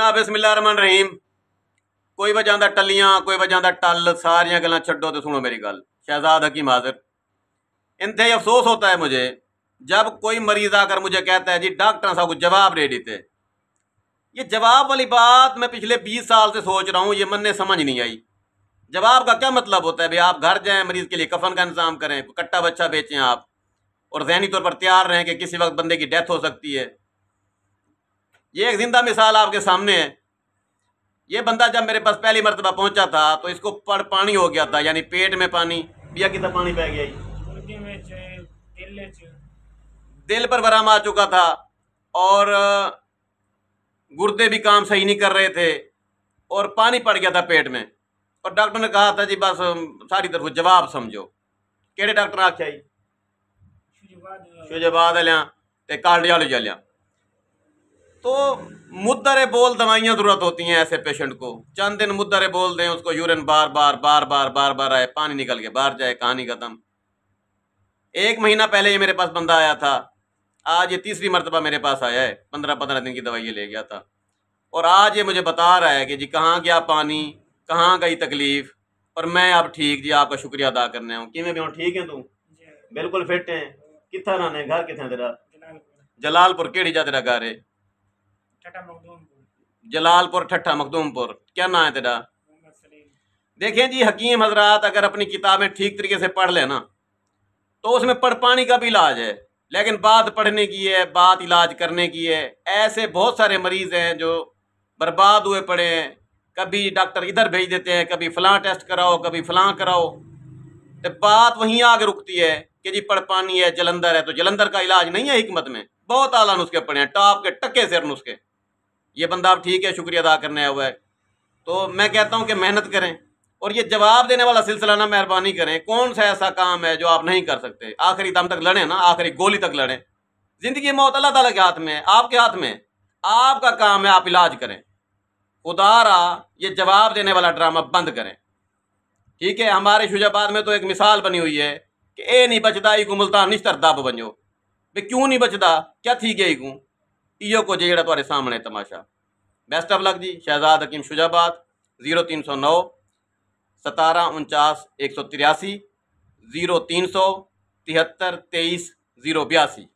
ਨਾ रहीम कोई वजह का टलिया कोई वजह का टल सारिया गल् छो तो सुनो मेरी गल शहजाद हकीम हाजिर इनसे अफसोस होता है मुझे जब कोई मरीज आकर मुझे कहता है जी डॉक्टर साहब को जवाब दे देते ये जवाब वाली बात मैं पिछले बीस साल से सोच रहा हूँ ये मन ने समझ नहीं आई जवाब का क्या मतलब होता है भाई आप घर जाएं मरीज़ के लिए कफन का इंतजाम करें कट्टा बच्चा बेचें आप और जहनी तौर पर तैयार रहें कि किसी वक्त बंदे की डेथ हो सकती है ये एक जिंदा मिसाल आपके सामने है ये बंदा जब मेरे पास पहली मरतबा पहुंचा था तो इसको पड़ पानी हो गया था यानी पेट में पानी बिया कितना पानी पै गया दिल पर बराम आ चुका था और गुर्दे भी काम सही नहीं कर रहे थे और पानी पड़ गया था पेट में और डॉक्टर ने कहा था जी बस सारी तरफ जवाब समझो केड़े डॉक्टर आख्या जी शुजाबाद लिया तो कार्डियोलॉजी लिया तो मुद्दर बोल दवाइयाँ ज़रूरत होती हैं ऐसे पेशेंट को चंद दिन मुद्दर बोल दें उसको यूरिन बार बार बार बार बार बार आए पानी निकल के बाहर जाए कहानी खत्म एक महीना पहले ये मेरे पास बंदा आया था आज ये तीसरी मरतबा मेरे पास आया है पंद्रह पंद्रह दिन की दवाइयाँ ले गया था और आज ये मुझे बता रहा है कि जी कहाँ गया पानी कहाँ गई तकलीफ़ और मैं आप ठीक जी आपका शुक्रिया अदा करने हूँ कि मैं भी हूँ ठीक है तू बिल्कुल फिट है कितना रहना है घर कितना तेरा जलालपुर केड़ी जा तेरा घर है जलालपुर ठट्ठा मखदूमपुर क्या नाम है तेरा देखें जी हकीम हजरात अगर अपनी किताबें ठीक तरीके से पढ़ लेना तो उसमें पढ़ पानी का भी इलाज है लेकिन बात पढ़ने की है बात इलाज करने की है ऐसे बहुत सारे मरीज़ हैं जो बर्बाद हुए पड़े हैं कभी डॉक्टर इधर भेज देते हैं कभी फलां टेस्ट कराओ कभी फलां कराओ तो बात वहीं आगे रुकती है कि जी पड़पानी है जलंधर है तो जलंधर का इलाज नहीं है हमत में बहुत आला नुस्खे पड़े हैं टॉप के टक्के सिर नुस्खे ये बंदा आप ठीक है शुक्रिया अदा करने आया हुआ है तो मैं कहता हूँ कि मेहनत करें और ये जवाब देने वाला सिलसिला ना मेहरबानी करें कौन सा ऐसा काम है जो आप नहीं कर सकते आखिरी दम तक लड़ें ना आखिरी गोली तक लड़ें ज़िंदगी मौत अल्लाह ताला के हाथ में है आपके हाथ में आपका काम है आप इलाज करें उदारा ये जवाब देने वाला ड्रामा बंद करें ठीक है हमारे शुजाबाद में तो एक मिसाल बनी हुई है कि ए नहीं बचता को मुल्तान निश्तर दब बनो भाई क्यों नहीं बचता क्या थी गई कूँ इो कुछ जोड़ा थोड़े सामने तमाशा बेस्ट ऑफ लक जी शहजाद हकीम शुजाबाद ज़ीरो तीन सौ नौ सतारह उनचास एक सौ तिरासी ज़ीरो तीन सौ तिहत्तर तेईस ज़ीरो बयासी